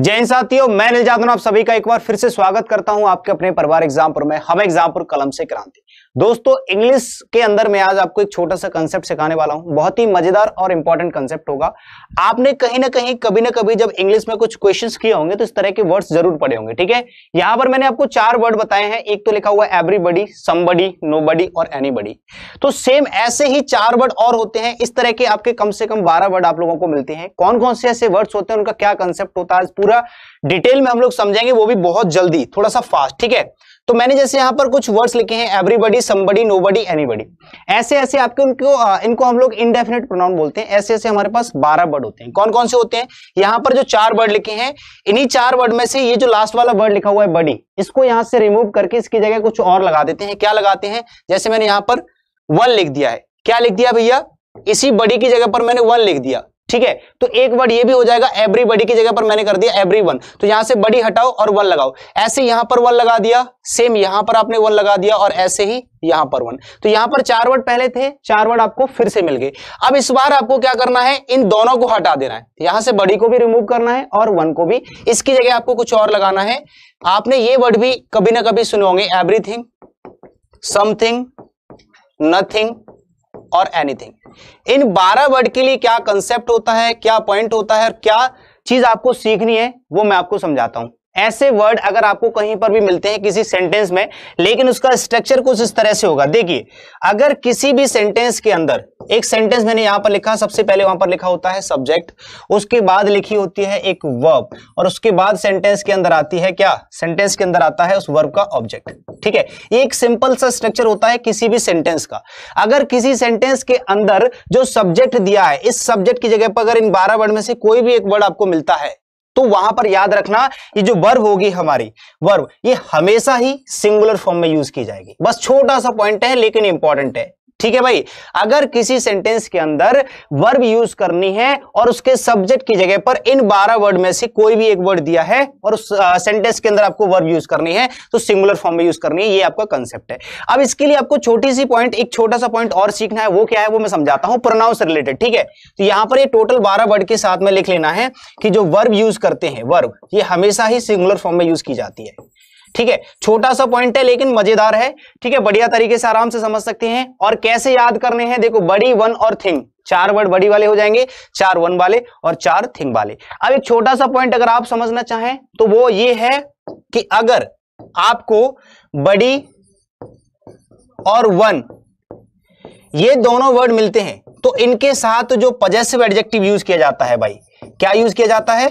जय हिंद साथियों मैं निल जादन आप सभी का एक बार फिर से स्वागत करता हूं आपके अपने परिवार एग्जामपुर में हम एग्जामपुर कलम से क्रांति दोस्तों इंग्लिश के अंदर मैं आज आपको एक छोटा सा कंसेप्ट सिखाने वाला हूं बहुत ही मजेदार और इंपॉर्टेंट कंसेप्ट होगा आपने कहीं ना कहीं कभी ना कभी जब इंग्लिश में कुछ क्वेश्चंस किए होंगे तो इस तरह के वर्ड्स जरूर पड़े होंगे ठीक है यहां पर मैंने आपको चार वर्ड बताए हैं एक तो लिखा हुआ एवरीबडी समबडी बडी और बडी तो सेम ऐसे ही चार वर्ड और होते हैं इस तरह के आपके कम से कम बारह वर्ड आप लोगों को मिलते हैं कौन कौन से ऐसे वर्ड्स होते हैं उनका क्या कंसेप्ट होता है पूरा डिटेल में हम लोग समझेंगे वो भी बहुत जल्दी थोड़ा सा फास्ट ठीक है तो मैंने जैसे यहाँ पर कुछ वर्ड्स लिखे हैं एवरीबडी समबडी नोबडी एनीबडी ऐसे ऐसे आपके उनको इनको हम लोग इनडेफिनेट प्रोनाउन बोलते हैं ऐसे ऐसे हमारे पास बारह वर्ड होते हैं कौन कौन से होते हैं यहां पर जो चार वर्ड लिखे हैं इन्हीं चार वर्ड में से ये जो लास्ट वाला वर्ड लिखा हुआ है बडी इसको यहां से रिमूव करके इसकी जगह कुछ और लगा देते हैं क्या लगाते हैं जैसे मैंने यहाँ पर वन लिख दिया है क्या लिख दिया भैया इसी बड़ी की जगह पर मैंने वन लिख दिया ठीक है तो एक वर्ड ये भी हो जाएगा एवरीबडी की जगह पर मैंने कर दिया एवरी वन तो यहां से बड़ी हटाओ और वन लगाओ ऐसे यहां पर वन लगा दिया सेम यहां पर आपने वन लगा दिया और ऐसे ही यहां पर वन तो यहां पर चार वर्ड पहले थे चार वर्ड आपको फिर से मिल गए अब इस बार आपको क्या करना है इन दोनों को हटा देना है यहां से बड़ी को भी रिमूव करना है और वन को भी इसकी जगह आपको कुछ और लगाना है आपने ये वर्ड भी कभी ना कभी सुने होंगे एवरीथिंग समथिंग नथिंग और एनीथिंग इन बारह वर्ड के लिए क्या कंसेप्ट होता है क्या पॉइंट होता है और क्या चीज आपको सीखनी है वो मैं आपको समझाता हूं ऐसे वर्ड अगर आपको कहीं पर भी मिलते हैं किसी सेंटेंस में लेकिन उसका स्ट्रक्चर कुछ इस तरह से होगा देखिए अगर किसी भी सेंटेंस के अंदर एक सेंटेंस मैंने यहां पर लिखा सबसे पहले वहां पर लिखा होता है सब्जेक्ट उसके बाद लिखी होती है एक वर्ब और उसके बाद सेंटेंस के अंदर आती है क्या सेंटेंस के अंदर आता है उस वर्ब का ऑब्जेक्ट ठीक है ये एक सिंपल सा स्ट्रक्चर होता है किसी भी सेंटेंस का अगर किसी सेंटेंस के अंदर जो सब्जेक्ट दिया है इस सब्जेक्ट की जगह पर अगर इन बारह वर्ड में से कोई भी एक वर्ड आपको मिलता है तो वहां पर याद रखना ये जो वर्ब होगी हमारी वर्ब ये हमेशा ही सिंगुलर फॉर्म में यूज की जाएगी बस छोटा सा पॉइंट है लेकिन इंपॉर्टेंट है ठीक है भाई अगर किसी सेंटेंस के अंदर वर्ब यूज करनी है और उसके सब्जेक्ट की जगह पर इन बारह वर्ड में से कोई भी एक वर्ड दिया है और उस सेंटेंस के अंदर आपको वर्ब यूज करनी है तो सिंगुलर फॉर्म में यूज करनी है ये आपका कंसेप्ट है अब इसके लिए आपको छोटी सी पॉइंट एक छोटा सा पॉइंट और सीखना है वो क्या है वो मैं समझाता हूं प्रोनाउंस रिलेटेड ठीक है तो यहां पर ये टोटल बारह वर्ड के साथ में लिख लेना है कि जो वर्ब यूज करते हैं वर्ब ये हमेशा ही सिंगुलर फॉर्म में यूज की जाती है ठीक है छोटा सा पॉइंट है लेकिन मजेदार है ठीक है बढ़िया तरीके से आराम से समझ सकते हैं और कैसे याद करने हैं देखो बड़ी वन और थिंग चार वर्ड बड़ी वाले हो जाएंगे चार वन वाले और चार थिंग वाले अब एक छोटा सा पॉइंट अगर आप समझना चाहें तो वो ये है कि अगर आपको बड़ी और वन ये दोनों वर्ड मिलते हैं तो इनके साथ जो पजेसिव एडजेक्टिव यूज किया जाता है भाई क्या यूज किया जाता है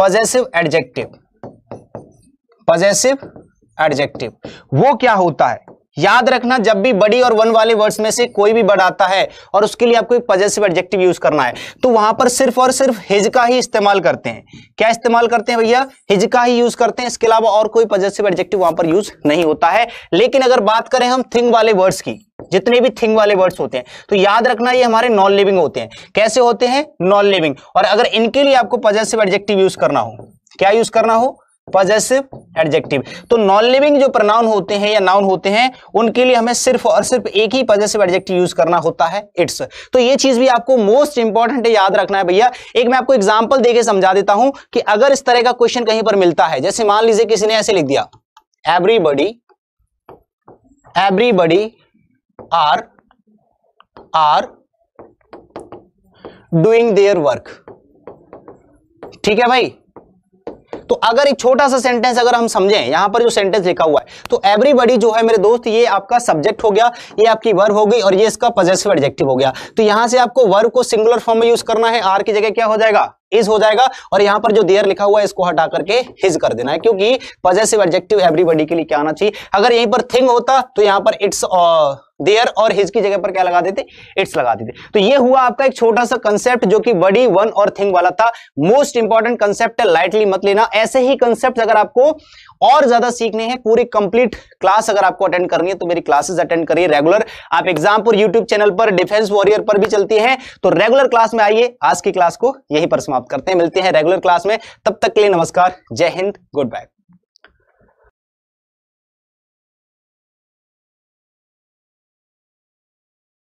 पजेसिव एडजेक्टिव पजेसिव एडजेक्टिव वो क्या होता है याद रखना जब भी बड़ी और वन वाले वर्ड्स में से कोई भी बड़ा आता है और उसके लिए आपको एक पजेसिव एडजेक्टिव यूज करना है तो वहां पर सिर्फ और सिर्फ हिज का ही इस्तेमाल करते हैं क्या इस्तेमाल करते हैं भैया हिज का ही यूज करते हैं इसके अलावा और कोई पजेसिव एडजेक्टिव वहां पर यूज नहीं होता है लेकिन अगर बात करें हम थिंग वाले वर्ड्स की जितने भी थिंग वाले वर्ड्स होते हैं तो याद रखना ये हमारे नॉन लिविंग होते हैं कैसे होते हैं नॉन लिविंग और अगर इनके लिए आपको पजेसिव एडजेक्टिव यूज करना हो क्या यूज करना हो पजेसिव एडजेक्टिव तो नॉन लिविंग जो प्रनाउन होते हैं या नाउन होते हैं उनके लिए हमें सिर्फ और सिर्फ एक ही पजेसिव एडजेक्टिव यूज करना होता है इट्स तो ये चीज भी आपको मोस्ट इंपॉर्टेंट याद रखना है भैया एक मैं आपको एग्जाम्पल देके समझा देता हूं कि अगर इस तरह का क्वेश्चन कहीं पर मिलता है जैसे मान लीजिए किसी ने ऐसे लिख दिया everybody everybody are are doing their work ठीक है भाई तो अगर एक छोटा सा सेंटेंस अगर हम समझें यहां पर जो सेंटेंस लिखा हुआ है तो एवरीबडी जो है मेरे दोस्त ये आपका सब्जेक्ट हो गया ये आपकी वर्ब हो गई और ये इसका पॉजेसिव एडजेक्टिव हो गया तो यहां से आपको वर्ब को सिंगुलर फॉर्म में यूज करना है आर की जगह क्या हो जाएगा इज हो जाएगा और यहां पर जो देयर लिखा हुआ है इसको हटा करके हिज कर देना है क्योंकि पजेसिव एडजेक्टिव एवरीबडी के लिए क्या आना चाहिए अगर यहीं पर थिंग होता तो यहां पर इट्स देयर uh, और हिज की जगह पर क्या लगा देते इट्स लगा देते तो ये हुआ आपका एक छोटा सा कंसेप्ट जो कि बड़ी वन और थिंग वाला था मोस्ट इंपॉर्टेंट कंसेप्ट है लाइटली मत लेना ऐसे ही कंसेप्ट अगर आपको और ज्यादा सीखने हैं पूरी कंप्लीट क्लास अगर आपको अटेंड करनी है तो मेरी क्लासेस अटेंड करिए रेगुलर आप एग्जामपुर यूट्यूब चैनल पर डिफेंस वॉरियर पर भी चलती है तो रेगुलर क्लास में आइए आज की क्लास को यहीं पर समाप्त करते हैं मिलते हैं रेगुलर क्लास में तब तक के लिए नमस्कार जय हिंद गुड बाय